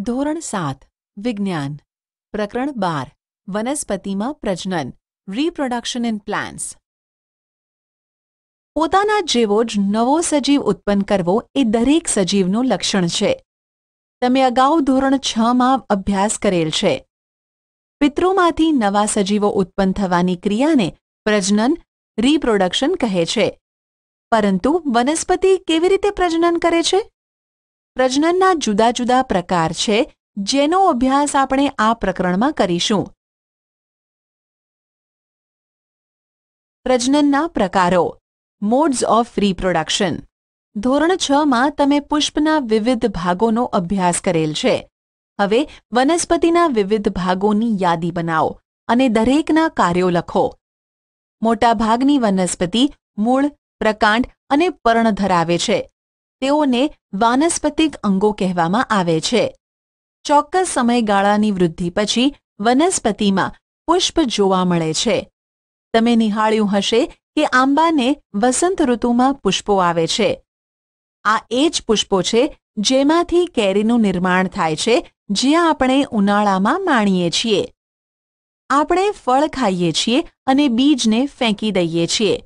ધોરણ સાત વિજ્ઞાન પ્રકરણ બાર વનસ્પતિમાં પ્રજનન રીપ્રોડક્શન ઇન પ્લાન્ટ્સ પોતાના જેવો જ નવો સજીવ ઉત્પન્ન કરવો એ દરેક સજીવનું લક્ષણ છે તમે અગાઉ ધોરણ છમાં અભ્યાસ કરેલ છે પિતૃમાંથી નવા સજીવો ઉત્પન્ન થવાની ક્રિયાને પ્રજનન રીપ્રોડક્શન કહે છે પરંતુ વનસ્પતિ કેવી રીતે પ્રજનન કરે છે પ્રજનનના જુદા જુદા પ્રકાર છે જેનો અભ્યાસ આપણે આ પ્રકરણમાં કરીશું પ્રજનનના પ્રકારો મોડ્સ ઓફ રિપ્રોડક્શન ધોરણ છ માં તમે પુષ્પના વિવિધ ભાગોનો અભ્યાસ કરેલ છે હવે વનસ્પતિના વિવિધ ભાગોની યાદી બનાવો અને દરેકના કાર્યો લખો મોટાભાગની વનસ્પતિ મૂળ પ્રકાંડ અને પર્ણ ધરાવે છે તેઓને વાનસ્પતિક અંગો કહેવામાં આવે છે ચોક્કસ સમયગાળાની વૃદ્ધિ પછી વનસ્પતિમાં પુષ્પ જોવા મળે છે તમે નિહાળ્યું હશે કે આંબાને વસંત ઋતુમાં પુષ્પો આવે છે આ એ જ પુષ્પો છે જેમાંથી કેરીનું નિર્માણ થાય છે જ્યાં આપણે ઉનાળામાં માણીએ છીએ આપણે ફળ ખાઈએ છીએ અને બીજને ફેંકી દઈએ છીએ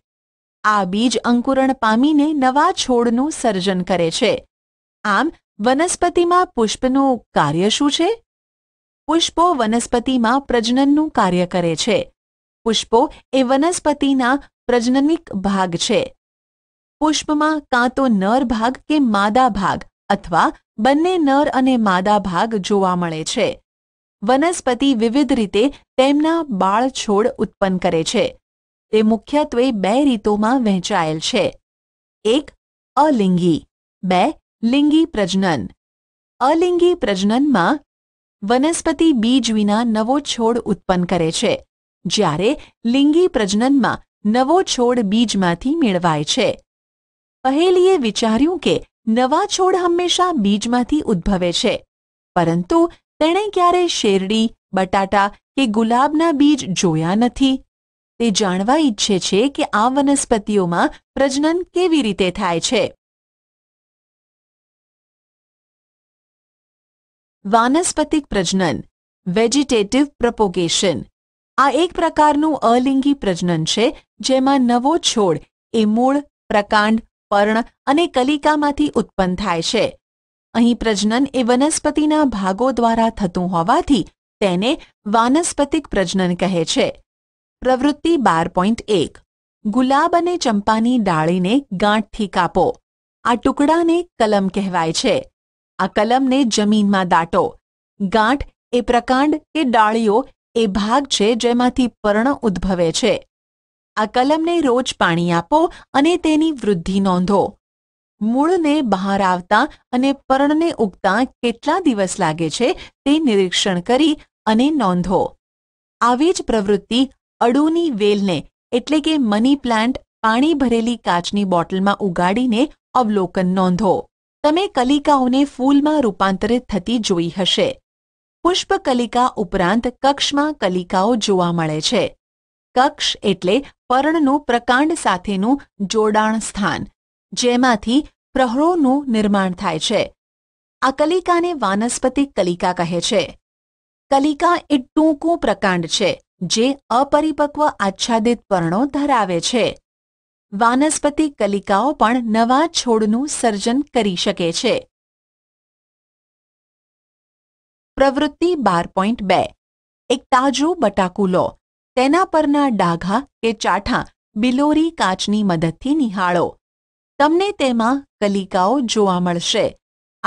આ બીજ અંકુરણ પામીને નવા છોડનું સર્જન કરે છે આમ વનસ્પતિમાં પુષ્પનું કાર્ય શું છે પુષ્પો વનસ્પતિમાં પ્રજનનનું કાર્ય કરે છે પુષ્પો એ વનસ્પતિના પ્રજનનિક ભાગ છે પુષ્પમાં કાં તો નર ભાગ કે માદા ભાગ અથવા બંને નર અને માદા ભાગ જોવા મળે છે વનસ્પતિ વિવિધ રીતે તેમના બાળ છોડ ઉત્પન્ન કરે છે તે મુખ્યત્વે બે રીતોમાં વહેંચાયેલ છે એક અલિંગી બે લિંગી પ્રજનન અલિંગી પ્રજનનમાં વનસ્પતિ બીજ વિના નવો છોડ ઉત્પન્ન કરે છે જ્યારે લિંગી પ્રજનનમાં નવો છોડ બીજમાંથી મેળવાય છે પહેલીએ વિચાર્યું કે નવા છોડ હંમેશા બીજમાંથી ઉદ્ભવે છે પરંતુ તેણે ક્યારેય શેરડી બટાટા કે ગુલાબના બીજ જોયા નથી તે જાણવા ઈચ્છે છે કે આ વનસ્પતિઓમાં પ્રજનન કેવી રીતે થાય છે વાનસ્પતિક પ્રજનન વેજીટેટિવ પ્રપોગેશન આ એક પ્રકારનું અલિંગી પ્રજનન છે જેમાં નવો છોડ એ મૂળ પ્રકાંડ પર્ણ અને કલિકામાંથી ઉત્પન્ન થાય છે અહીં પ્રજનન એ વનસ્પતિના ભાગો દ્વારા થતું હોવાથી તેને વાનસ્પતિક પ્રજનન કહે છે પ્રવૃત્તિ બાર પોઈન્ટ એક ગુલાબ અને ચંપાની ડાળીને ગાંઠથી કાપો આ ટુકડાને કલમ કહેવાય છે આ કલમને જમીનમાં દાટો ગાંઠ એ પ્રકાંડ કે ડાળીઓ એ ભાગ છે જેમાંથી પર્ણ ઉદ્ભવે છે આ કલમને રોજ પાણી આપો અને તેની વૃદ્ધિ નોંધો મૂળને બહાર આવતા અને પર્ણને ઉગતા કેટલા દિવસ લાગે છે તે નિરીક્ષણ કરી અને નોંધો આવી જ પ્રવૃત્તિ અડુની વેલને એટલે કે મની પ્લાન્ટ પાણી ભરેલી કાચની બોટલમાં ઉગાડીને અવલોકન નોંધો તમે કલિકાઓને ફૂલમાં રૂપાંતરિત થતી જોઈ હશે પુષ્પકલિકા ઉપરાંત કક્ષમાં કલિકાઓ જોવા મળે છે કક્ષ એટલે પર્ણનું પ્રકાંડ સાથેનું જોડાણ સ્થાન જેમાંથી પ્રહરોનું નિર્માણ થાય છે આ કલિકાને વાનસ્પતિક કલિકા કહે છે કલિકા એ ટૂંકું પ્રકાંડ છે જે અપરિપક્વ આચ્છાદિત પર્ણો ધરાવે છે વાનસ્પતિ કલિકાઓ પણ નવા છોડનું સર્જન કરી શકે છે પ્રવૃત્તિ બાર પોઈન્ટ બે એક તાજું બટાકુ લો તેના પરના ડાઘા કે ચાઠા બિલોરી કાચની મદદથી નિહાળો તમને તેમાં કલિકાઓ જોવા મળશે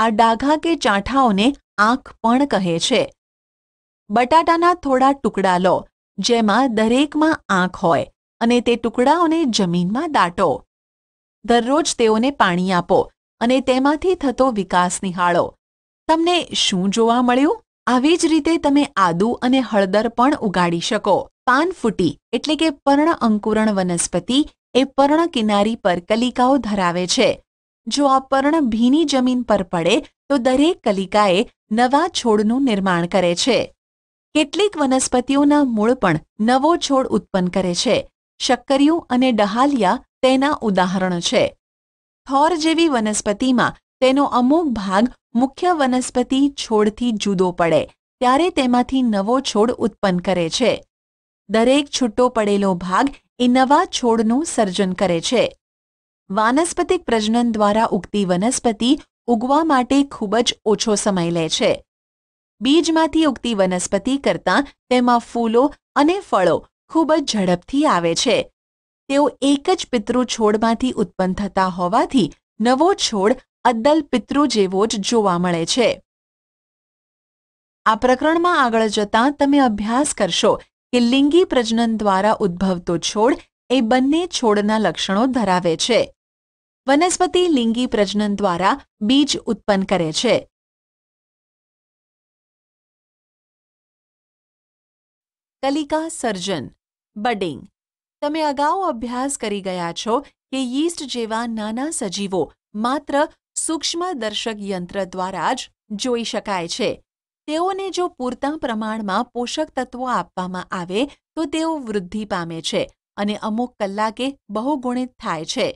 આ ડાઘા કે ચાંઠાઓને આંખ પણ કહે છે બટાટાના થોડા ટુકડા લો જેમાં દરેકમાં આંખ હોય અને તે ટુકડાઓને જમીનમાં દાટો દરરોજ તેઓને પાણી આપો અને તેમાંથી થતો વિકાસ નિહાળો તમને શું જોવા મળ્યું આવી જ રીતે તમે આદુ અને હળદર પણ ઉગાડી શકો પાન ફૂટી એટલે કે પર્ણ અંકુરણ વનસ્પતિ એ પર્ણ કિનારી પર કલિકાઓ ધરાવે છે જો આ પર્ણ ભીની જમીન પર પડે તો દરેક કલિકાએ નવા છોડનું નિર્માણ કરે છે કેટલીક વનસ્પતિઓના મૂળ પણ નવો છોડ ઉત્પન્ન કરે છે શક્કરિયું અને ડહાલિયા તેના ઉદાહરણ છે થોર જેવી વનસ્પતિમાં તેનો અમુક ભાગ મુખ્ય વનસ્પતિ છોડથી જુદો પડે ત્યારે તેમાંથી નવો છોડ ઉત્પન્ન કરે છે દરેક છૂટો પડેલો ભાગ એ નવા છોડનું સર્જન કરે છે વાનસ્પતિક પ્રજનન દ્વારા ઉગતી વનસ્પતિ ઉગવા માટે ખૂબ જ ઓછો સમય લે છે બીજમાંથી ઉગતી વનસ્પતિ કરતાં તેમાં ફૂલો અને ફળો ખૂબ જ ઝડપથી આવે છે તેઓ એક જ પિતૃ છોડમાંથી ઉત્પન્ન થતા હોવાથી નવો છોડ અદ્દલ પિતૃ જેવો જ જોવા મળે છે આ પ્રકરણમાં આગળ જતાં તમે અભ્યાસ કરશો કે લિંગી પ્રજનન દ્વારા ઉદ્ભવતો છોડ એ બંને છોડના લક્ષણો ધરાવે છે વનસ્પતિ લિંગી પ્રજનન દ્વારા બીજ ઉત્પન્ન કરે છે કલિકા સર્જન બડિંગ તમે અગાઉ અભ્યાસ કરી ગયા છો કે યીસ્ટ જેવા નાના સજીવો માત્ર સૂક્ષ્મદર્શક યંત્ર દ્વારા જ જોઈ શકાય છે તેઓને જો પૂરતા પ્રમાણમાં પોષક તત્વો આપવામાં આવે તો તેઓ વૃદ્ધિ પામે છે અને અમુક કલાકે બહુગુણિત થાય છે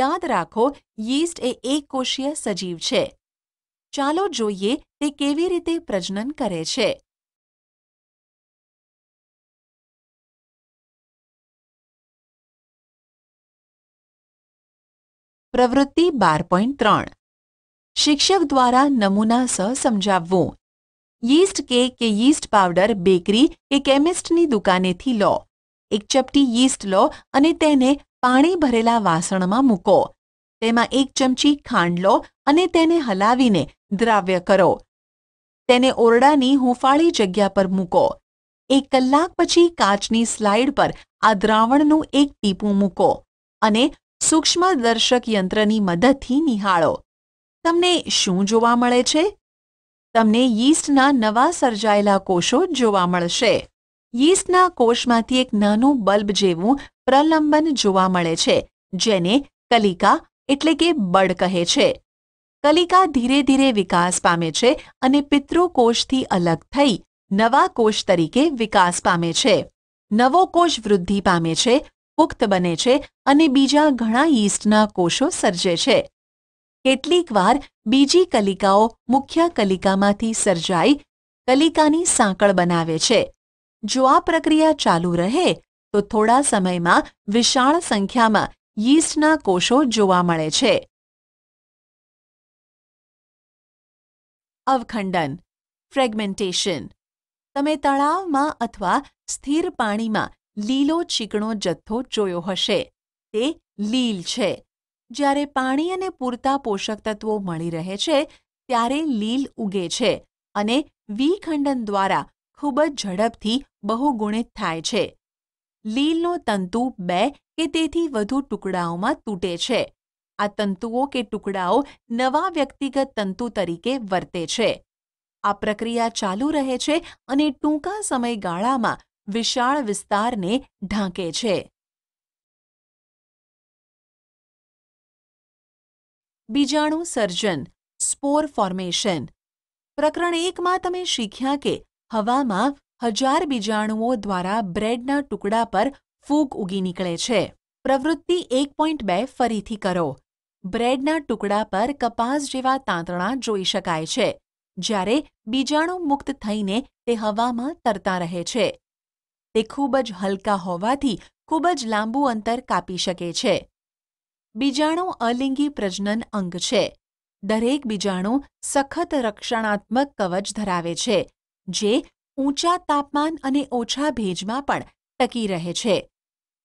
યાદ રાખો યીસ્ટ એ એકકોષીય સજીવ છે ચાલો જોઈએ તે કેવી રીતે પ્રજનન કરે છે પ્રવૃત્તિ બાર પોઈન્ટ ત્રણ શિક્ષક દ્વારા નમૂના સહ સમજાવવું યીસ્ટ કેક કે યીસ્ટ પાવડર બેકરી કે કેમિસ્ટની દુકાનેથી લો એક ચપટી યીસ્ટ લો અને તેને પાણી ભરેલા વાસણમાં મૂકો તેમાં એક ચમચી ખાંડ લો અને તેને હલાવીને દ્રાવ્ય કરો તેને ઓરડાની હુંફાળી જગ્યા પર મૂકો એક કલાક પછી કાચની સ્લાઇડ પર આ દ્રાવણનું એક ટીપું મૂકો અને સૂક્ષ્મદર્શક યંત્રની મદદથી નિહાળો તમને શું જોવા મળે છે તમને યીસ્ટના નવા સર્જાયેલા કોષો જોવા મળશે યીસ્ટના કોષમાંથી એક નાનું બલ્બ જેવું પ્રલંબન જોવા મળે છે જેને કલિકા એટલે કે બળ કહે છે કલિકા ધીરે ધીરે વિકાસ પામે છે અને પિતૃકોષથી અલગ થઈ નવા કોષ તરીકે વિકાસ પામે છે નવો કોષ વૃદ્ધિ પામે છે પુખ્ત બને છે અને બીજા ઘણા યીસ્ટના કોષો સર્જે છે કેટલીકવાર બીજી કલિકાઓ મુખ્ય કલિકામાંથી સર્જાઈ કલિકાની સાંકળ બનાવે છે જો આ પ્રક્રિયા ચાલુ રહે તો થોડા સમયમાં વિશાળ સંખ્યામાં યીસ્ટના કોષો જોવા મળે છે અવખંડન ફ્રેગમેન્ટેશન તમે તળાવમાં અથવા સ્થિર પાણીમાં લીલો ચીકણો જથ્થો જોયો હશે તે લીલ છે જ્યારે પાણી અને પૂરતા પોષક તત્વો મળી રહે છે ત્યારે લીલ ઉગે છે અને વિખંડન દ્વારા ખૂબ જ ઝડપથી બહુગુણિત થાય છે લીલનો તંતુ બે કે તેથી વધુ ટુકડાઓમાં તૂટે છે આ તંતુઓ કે ટુકડાઓ નવા વ્યક્તિગત તંતુ તરીકે વર્તે છે આ પ્રક્રિયા ચાલુ રહે છે અને ટૂંકા સમયગાળામાં વિશાળ વિસ્તારને ઢાંકે છે બીજાણુ સર્જન સ્પોર ફોર્મેશન પ્રકરણ એકમાં તમે શીખ્યા કે હવામાં હજાર બીજાણુઓ દ્વારા બ્રેડના ટુકડા પર ફૂગ ઉગી નીકળે છે પ્રવૃત્તિ એક પોઈન્ટ બે ફરીથી કરો બ્રેડના ટુકડા પર કપાસ જેવા તાંતણા જોઈ શકાય છે જ્યારે બીજાણુ મુક્ત થઈને તે હવામાં તરતા રહે છે તે ખૂબ જ હલકા હોવાથી ખૂબ જ લાંબુ અંતર કાપી શકે છે બીજાણુ અલિંગી પ્રજનન અંગ છે દરેક બીજાણુ સખત રક્ષણાત્મક કવચ ધરાવે છે જે ઊંચા તાપમાન અને ઓછા ભેજમાં પણ ટકી રહે છે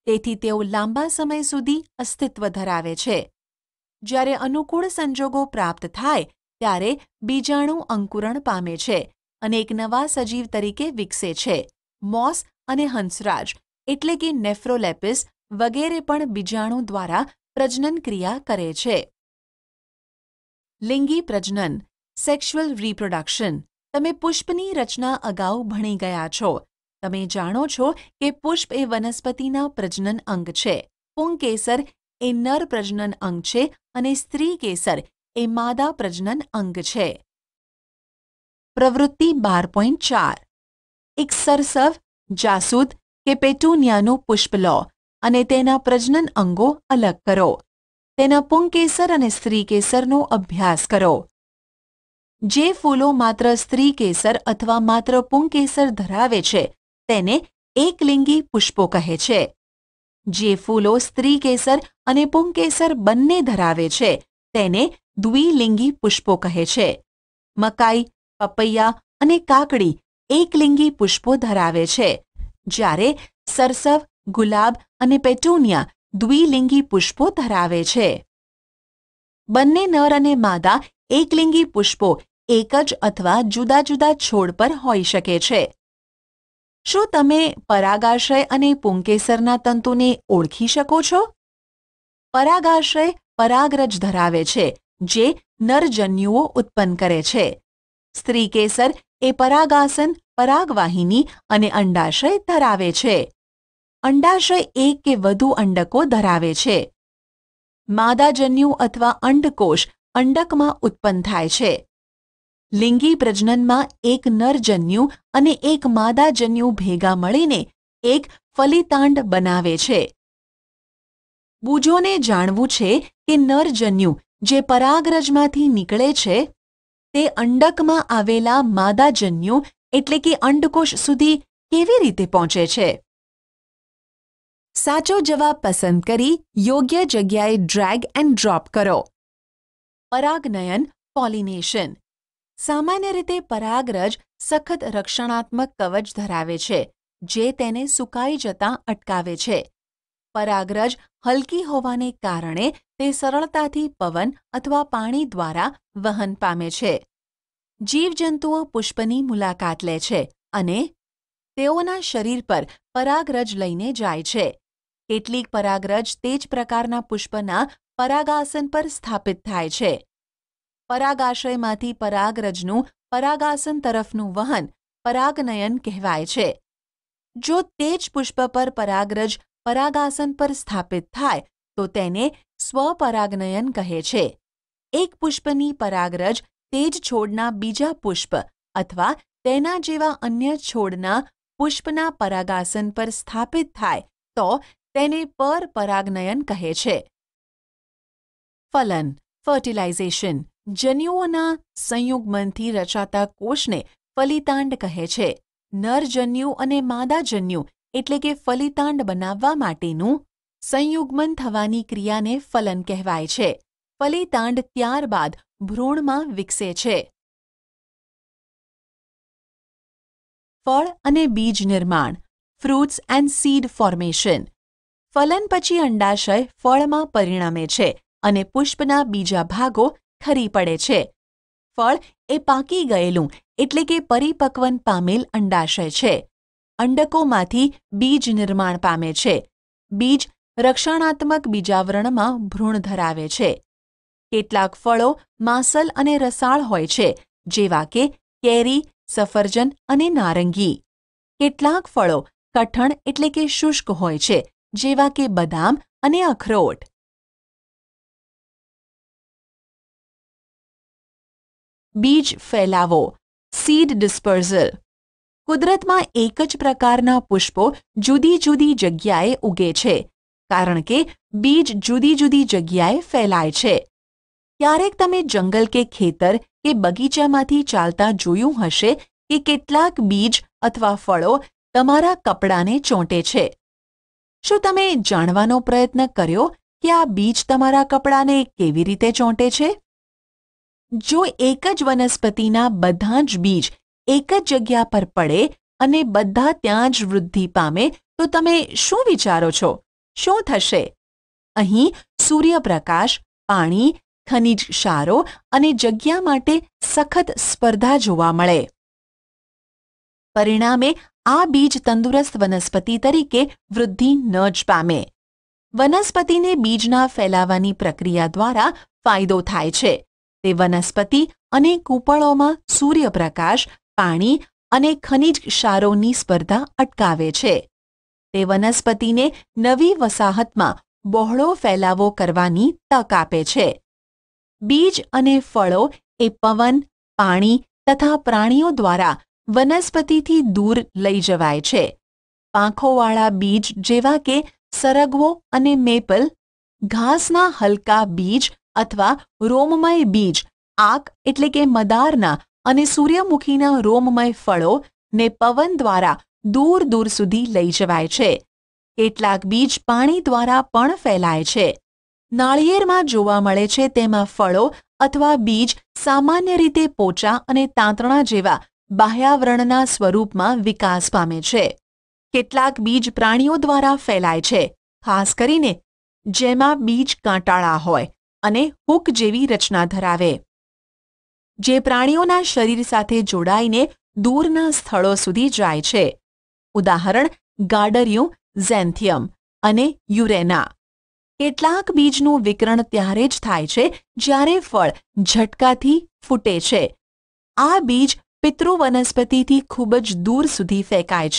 તેથી તેઓ લાંબા સમય સુધી અસ્તિત્વ ધરાવે છે જ્યારે અનુકૂળ સંજોગો પ્રાપ્ત થાય ત્યારે બીજાણુ અંકુરણ પામે છે અને એક નવા સજીવ તરીકે વિકસે છે મોસ અને હંસરાજ એટલે કે નેફ્રોલેપિસ વગેરે પણ બીજાણુ દ્વારા પ્રજનન ક્રિયા કરે છે લિંગી પ્રજનન સેક્સ્યુઅલ રિપ્રોડક્શન તમે પુષ્પની રચના અગાઉ ભણી ગયા છો તમે જાણો છો કે પુષ્પ એ વનસ્પતિના પ્રજનન અંગ છે પુંકેસર એ નર પ્રજનન અંગ છે અને સ્ત્રી કેસર એ માદા પ્રજનન અંગ છે પ્રવૃત્તિ બાર પોઈન્ટ ચાર એક સરસવ જાસૂદ કે પેટુનિયાનું પુષ્પ લો અને તેના પ્રજનન અંગો અલગ કરો તેના પુંકેસર અને સ્ત્રી કેસરનો અભ્યાસ કરો જે ફૂલો માત્ર સ્ત્રી કેસર અથવા માત્ર પુંકેસર ધરાવે છે તેને એકલિંગી પુષ્પો કહે છે જે ફૂલો સ્ત્રી કેસર અને પુંકેસર બંને ધરાવે છે તેને દ્વિલિંગી પુષ્પો કહે છે મકાઈ પપૈયા અને કાકડી એકલિંગી પુષ્પો ધરાવે છે જ્યારે સરસવ ગુલાબ અને પેટુનિયા દ્વિલિંગી પુષ્પો ધરાવે છે બંને નર અને માદા એકલિંગી પુષ્પો એક જ અથવા જુદા જુદા છોડ પર હોઈ શકે છે શું તમે પરાગાશય અને પુંકેસરના તંતુને ઓળખી શકો છો પરાગાશય પરાગરજ ધરાવે છે જે નરજન્યુઓ ઉત્પન્ન કરે છે સ્ત્રી કેસર એ પરાગાસન પરાગવાહિની અને અંડાશય ધરાવે છે અંડાશય એક કે વધુ અંડકો ધરાવે છે માદાજન્યુ અથવા અંડકોષ અંડકમાં ઉત્પન્ન થાય છે લિંગી પ્રજનનમાં એક નરજન્યુ અને એક માદાજન્યુ ભેગા મળીને એક ફલિતાંડ બનાવે છે બુજોને જાણવું છે કે નરજન્યુ જે પરાગરજમાંથી નીકળે છે તે અંડકમાં આવેલા માદાજન્યુ એટલે કે અંડકોશ સુધી કેવી રીતે પહોંચે છે સાચો જવાબ પસંદ કરી યોગ્ય જગ્યાએ ડ્રેગ એન્ડ ડ્રોપ કરો પરાગનયન પોલિનેશન સામાન્ય રીતે પરાગરજ સખત રક્ષણાત્મક કવચ ધરાવે છે જે તેને સુકાઈ જતાં અટકાવે છે પરાગરજ હલકી હોવાને કારણે તે સરળતાથી પવન અથવા પાણી દ્વારા વહન પામે છે જીવજંતુઓ પુષ્પની મુલાકાત લે છે અને તેઓના શરીર પર પરાગરજ લઈને જાય છે કેટલીક પરાગરજ તે જ પ્રકારના પુષ્પના પરાગાસન પર સ્થાપિત થાય છે પરાગાશયમાંથી પરાગરજનું પરાગાસન તરફનું વહન પરાગનયન કહેવાય છે જો તે જ પુષ્પ પર પરાગરજ પરાગાસન પર સ્થાપિત થાય તો તેને સ્વપરાગનયન કહે છે એક પુષ્પની પરાગરજ તે જ છોડના બીજા પુષ્પ અથવા તેના જેવા અન્ય છોડના પુષ્પના પરાગાસન પર સ્થાપિત થાય તો તેને પર પરાગનયન કહે છે ફલન ફર્ટિલાઇઝેશન જન્યુઓના સંયુગ્મનથી રચાતા કોષને ફલિતાંડ કહે છે નરજન્યુ અને માદાજન્યુ એટલે કે ફલિતાંડ બનાવવા માટેનું સંયુગ્મન થવાની ક્રિયાને ફલન કહેવાય છે ફલિતાંડ ત્યારબાદ ભ્રૂણમાં વિકસે છે ફળ અને બીજ નિર્માણ ફ્રૂટ્સ એન્ડ સીડ ફોર્મેશન ફલન પછી અંડાશય ફળમાં પરિણમે છે અને પુષ્પના બીજા ભાગો ખરી પડે છે ફળ એ પાકી ગયેલું એટલે કે પરિપક્વન પામેલ અંડાશય છે અંડકોમાંથી બીજ નિર્માણ પામે છે બીજ રક્ષણાત્મક બીજાવરણમાં ભ્રૂણ ધરાવે છે કેટલાક ફળો માંસલ અને રસાળ હોય છે જેવા કે કેરી સફરજન અને નારંગી કેટલાક ફળો કઠણ એટલે કે શુષ્ક હોય છે જેવા કે બદામ અને અખરોટ બીજ ફેલાવો સીડ ડિસ્પર્ઝલ કુદરતમાં એક જ પ્રકારના પુષ્પો જુદી જુદી જગ્યાએ ઉગે છે કારણ કે બીજ જુદી જુદી જગ્યાએ ફેલાય છે ક્યારેક તમે જંગલ કે ખેતર કે બગીચામાંથી ચાલતા જોયું હશે કે કેટલાક બીજ અથવા ફળો તમારા કપડાને ચોંટે છે શું તમે જાણવાનો પ્રયત્ન કર્યો કે આ બીજ તમારા કપડાને કેવી રીતે ચોંટે છે જો એક જ વનસ્પતિના બધા જ બીજ એક જ જગ્યા પર પડે અને બધા ત્યાં જ વૃદ્ધિ પામે તો તમે શું વિચારો છો શું થશે અહીં સૂર્યપ્રકાશ પાણી ખનિજ ક્ષારો અને જગ્યા માટે સખત સ્પર્ધા જોવા મળે પરિણામે આ બીજ તંદુરસ્ત વનસ્પતિ તરીકે વૃદ્ધિ ન જ પામે વનસ્પતિને બીજના ફેલાવાની પ્રક્રિયા દ્વારા ફાયદો થાય છે તે વનસ્પતિ અને કૂપળોમાં સૂર્યપ્રકાશ પાણી અને ખનિજ ક્ષારોની સ્પર્ધા અટકાવે છે તે વનસ્પતિને નવી વસાહતમાં બહોળો ફેલાવો કરવાની તક આપે છે બીજ અને ફળો એ પવન પાણી તથા પ્રાણીઓ દ્વારા વનસ્પતિથી દૂર લઈ જવાય છે પાંખોવાળા બીજ જેવા કે સરગવો અને મેપલ ઘાસના હલકા બીજ અથવા રોમમય બીજ આક એટલે કે મદારના અને સૂર્યમુખીના રોમમય ફળો ને પવન દ્વારા દૂર દૂર સુધી લઈ જવાય છે કેટલાક બીજ પાણી દ્વારા પણ ફેલાય છે નાળિયેરમાં જોવા મળે છે તેમાં ફળો અથવા બીજ સામાન્ય રીતે પોચા અને તાંતણા જેવા બાહ્યાવરણના સ્વરૂપમાં વિકાસ પામે છે કેટલાક બીજ પ્રાણીઓ દ્વારા ફેલાય છે ખાસ કરીને જેમાં બીજ કાંટાળા હોય અને હૂક જેવી રચના ધરાવે જે પ્રાણીઓના શરીર સાથે જોડાઈને દૂરના સ્થળો સુધી જાય છે ઉદાહરણ ગાડરિયું ઝેન્થિયમ અને યુરેના કેટલાક બીજનું વિકરણ ત્યારે જ થાય છે જ્યારે ફળ ઝટકાથી ફૂટે છે આ બીજ પિતૃ વનસ્પતિથી ખૂબ જ દૂર સુધી ફેંકાય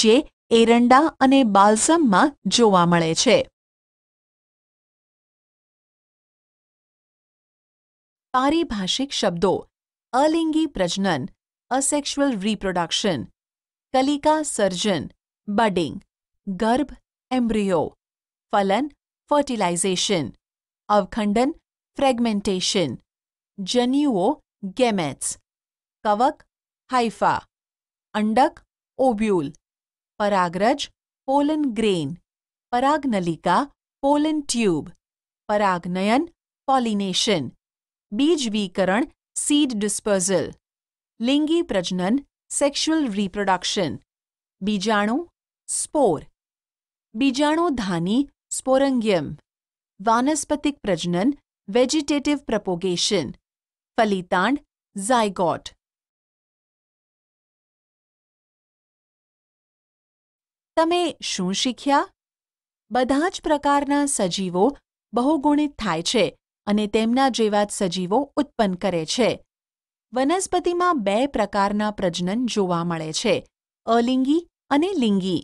છે જે એરંડા અને બાલ્સમમાં જોવા મળે છે पारिभाषिक शब्दों अलिंगी प्रजनन असेक्सुअल रिप्रोडक्शन कलिका सर्जन बडिंग गर्भ एम्ब्रियो फलन फर्टिलाइजेशन अवखंडन फ्रेगमेंटेशन जन्युओ गेमेट्स कवक हाइफा अंडक ओब्यूल परागरज पोलन ग्रेन परागनलिका पोलन ट्यूब परागनयन पॉलिनेशन બીજવીકરણ સીડ ડિસ્પર્ઝલ લિંગી પ્રજનન સેક્સ્યુઅલ રિપ્રોડક્શન બીજાણુ સ્પોર બીજાણુ ધાની સ્પોરંગિયમ વાનસ્પતિક પ્રજનન વેજીટેટિવ પ્રપોગેશન ફલિતાંડ ઝાયગોટ તમે શું શીખ્યા બધા જ પ્રકારના સજીવો બહુગુણિત થાય છે અને તેમના જેવા જ સજીવો ઉત્પન્ન કરે છે વનસ્પતિમાં બે પ્રકારના પ્રજનન જોવા મળે છે અલિંગી અને લિંગી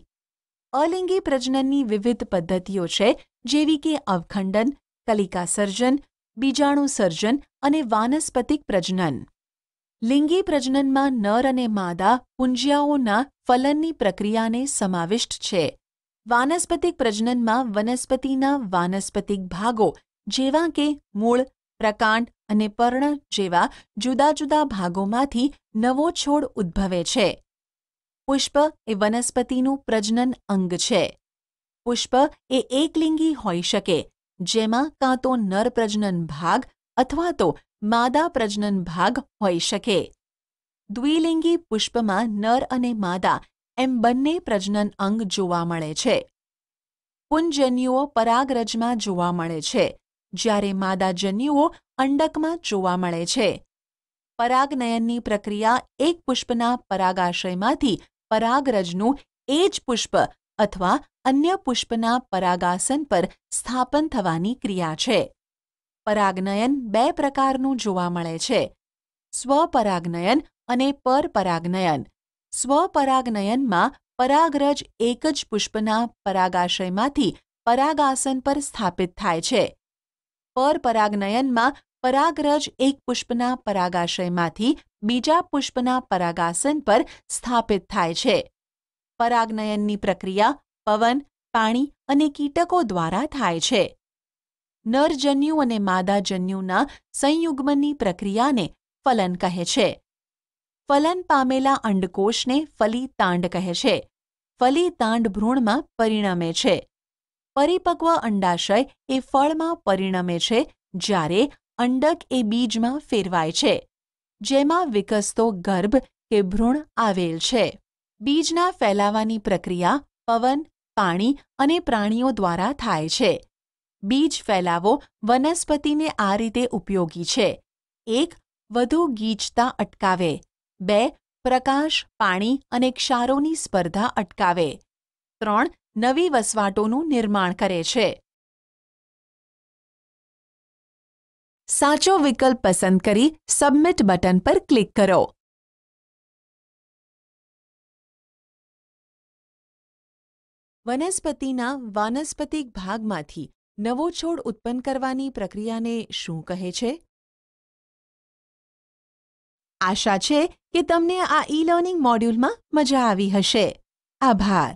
અલિંગી પ્રજનનની વિવિધ પદ્ધતિઓ છે જેવી કે અવખંડન કલિકા સર્જન બીજાણુ સર્જન અને વાનસ્પતિક પ્રજનન લિંગી પ્રજનનમાં નર અને માદા પુંજિયાઓના ફલનની પ્રક્રિયાને સમાવિષ્ટ છે વાનસ્પતિક પ્રજનનમાં વનસ્પતિના વાનસ્પતિક ભાગો જેવા કે મૂળ પ્રકાંડ અને પર્ણ જેવા જુદા જુદા ભાગોમાંથી નવો છોડ ઉદ્ભવે છે પુષ્પ એ વનસ્પતિનું પ્રજનન અંગ છે પુષ્પ એ એકલિંગી હોઈ શકે જેમાં કાં તો નર પ્રજનન ભાગ અથવા તો માદા પ્રજનન ભાગ હોઈ શકે દ્વિલિંગી પુષ્પમાં નર અને માદા એમ બંને પ્રજનન અંગ જોવા મળે છે પુંજન્યુઓ પરાગરજમાં જોવા મળે છે જ્યારે માદાજન્યુઓ અંડકમાં જોવા મળે છે પરાગનયનની પ્રક્રિયા એક પુષ્પના પરાગાશયમાંથી પરાગરજનું એ જ પુષ્પ અથવા અન્ય પુષ્પના પરાગાસન પર સ્થાપન થવાની ક્રિયા છે પરાગનયન બે પ્રકારનું જોવા મળે છે સ્વપરાગનયન અને પરપરાગનયન સ્વપરાગનયનમાં પરાગરજ એક જ પુષ્પના પરાગાશયમાંથી પરાગાસન પર સ્થાપિત થાય છે પર પરાગનયનમાં પરાગરજ એક પુષ્પના પરાગાશયમાંથી બીજા પુષ્પના પરાગાસન પર સ્થાપિત થાય છે પરાગનયનની પ્રક્રિયા પવન પાણી અને કીટકો દ્વારા થાય છે નરજન્યુ અને માદાજન્યુના સંયુગ્મની પ્રક્રિયાને ફલન કહે છે ફલન પામેલા અંડકોષને ફલિતાંડ કહે છે ફલિતાંડ ભ્રૂણમાં પરિણમે છે પરિપક્વ અંડાશય એ ફળમાં પરિણમે છે જ્યારે અંડક એ બીજમાં ફેરવાય છે જેમાં વિકસતો ગર્ભ કે ભ્રૂણ આવેલ છે બીજના ફેલાવાની પ્રક્રિયા પવન પાણી અને પ્રાણીઓ દ્વારા થાય છે બીજ ફેલાવો વનસ્પતિને આ રીતે ઉપયોગી છે એક વધુ ગીચતા અટકાવે બે પ્રકાશ પાણી અને ક્ષારોની સ્પર્ધા અટકાવે ત્રણ નવી વસવાટોનું નિર્માણ કરે છે સાચો વિકલ્પ પસંદ કરી સબમિટ બટન પર ક્લિક કરો વનસ્પતિના વાનસ્પતિક ભાગમાંથી નવો છોડ ઉત્પન્ન કરવાની પ્રક્રિયાને શું કહે છે આશા છે કે તમને આ ઈ લર્નિંગ મોડ્યુલમાં મજા આવી હશે આભાર